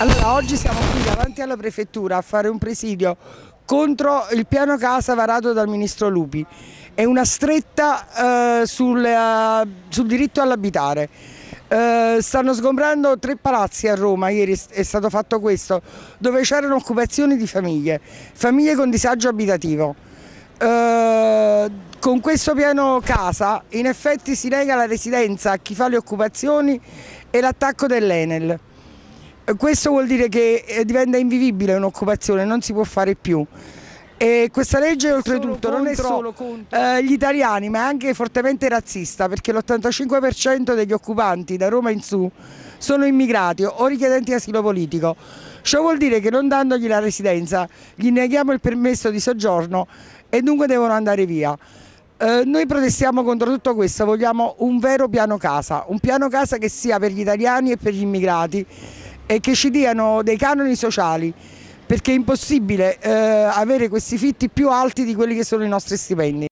Allora oggi siamo qui davanti alla prefettura a fare un presidio contro il piano casa varato dal ministro Lupi. È una stretta eh, sul, uh, sul diritto all'abitare. Uh, stanno sgombrando tre palazzi a Roma, ieri è stato fatto questo, dove c'erano occupazioni di famiglie, famiglie con disagio abitativo. Uh, con questo piano casa in effetti si nega la residenza a chi fa le occupazioni e l'attacco dell'Enel questo vuol dire che eh, diventa invivibile un'occupazione, non si può fare più. E questa legge oltretutto non è solo eh, gli italiani ma è anche fortemente razzista perché l'85% degli occupanti da Roma in su sono immigrati o richiedenti asilo politico. Ciò vuol dire che non dandogli la residenza gli neghiamo il permesso di soggiorno e dunque devono andare via. Eh, noi protestiamo contro tutto questo, vogliamo un vero piano casa, un piano casa che sia per gli italiani e per gli immigrati e che ci diano dei canoni sociali perché è impossibile eh, avere questi fitti più alti di quelli che sono i nostri stipendi.